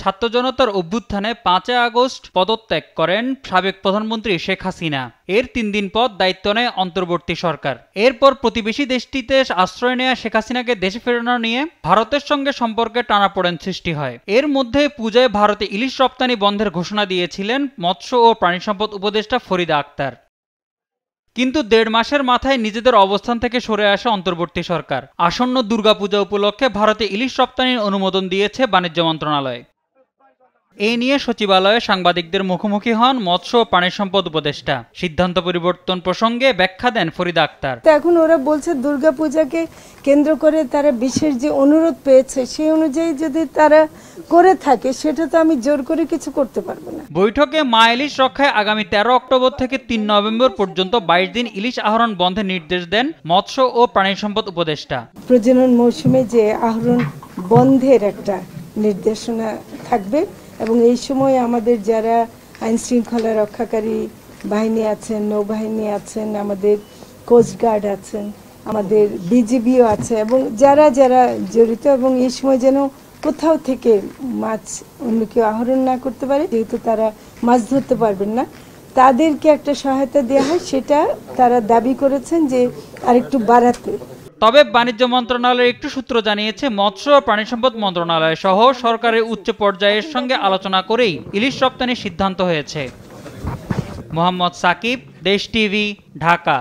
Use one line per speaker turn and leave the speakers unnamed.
ছাত্র জনতার অভ্যুত্থানে পাঁচই আগস্ট পদত্যাগ করেন সাবেক প্রধানমন্ত্রী শেখ হাসিনা এর তিন দিন পর দায়িত্ব নেয় অন্তর্বর্তী সরকার এরপর প্রতিবেশী দেশটিতে আশ্রয় নেয়া শেখ হাসিনাকে দেশে ফেরানো নিয়ে ভারতের সঙ্গে সম্পর্কে টানাপোড়েন সৃষ্টি হয় এর মধ্যে পূজায় ভারতে ইলিশ রপ্তানি বন্ধের ঘোষণা দিয়েছিলেন মৎস্য ও প্রাণী সম্পদ উপদেষ্টা ফরিদা আক্তার কিন্তু দেড় মাসের মাথায় নিজেদের অবস্থান থেকে সরে আসে অন্তর্বর্তী সরকার আসন্ন দুর্গাপূজা উপলক্ষে ভারতে ইলিশ রপ্তানির অনুমোদন দিয়েছে বাণিজ্য মন্ত্রণালয় এ নিয়ে সচিবালয়ে সাংবাদিকদের মুখোমুখি হন মৎস্য ও পানি সম্পদ উপদেষ্টা সিদ্ধান্ত পরিবর্তন প্রসঙ্গে ব্যাখ্যা দেন ফরিদা আক্তার
এখন ওরা বলছে দুর্গাপূজাকে কেন্দ্র করে তারা বিশেষ যে অনুরোধ পেয়েছে সেই অনুযায়ী যদি তারা করে থাকে সেটা তো আমি জোর করে কিছু করতে পারবো না
বৈঠকে মা ইলিশ রক্ষায় আগামী তেরো অক্টোবর থেকে তিন নভেম্বর পর্যন্ত বাইশ দিন ইলিশ আহরণ বন্ধে নির্দেশ দেন মৎস্য ও প্রাণী সম্পদ উপদেষ্টা
প্রজনন মৌসুমে যে আহরণ বন্ধের একটা নির্দেশনা থাকবে এবং এই সময় আমাদের যারা আইন শৃঙ্খলা রক্ষাকারী বাহিনী আছেন নৌবাহিনী আছেন আমাদের কোস্টগার্ড আছেন আমাদের বিজিবিও আছে এবং যারা যারা জড়িত এবং এই সময় যেন কোথাও থেকে মাছ অন্য কেউ আহরণ না করতে পারে যেহেতু তারা মাছ ধরতে পারবেন না তাদেরকে একটা সহায়তা দেওয়া হয় সেটা তারা দাবি করেছেন যে আরেকটু বাড়াতে
তবে বাণিজ্য মন্ত্রণালয়ের একটি সূত্র জানিয়েছে মৎস্য ও প্রাণী সম্পদ মন্ত্রণালয় সহ সরকারের উচ্চ পর্যায়ের সঙ্গে আলোচনা করেই ইলিশ রপ্তানির সিদ্ধান্ত হয়েছে মোহাম্মদ সাকিব দেশ টিভি ঢাকা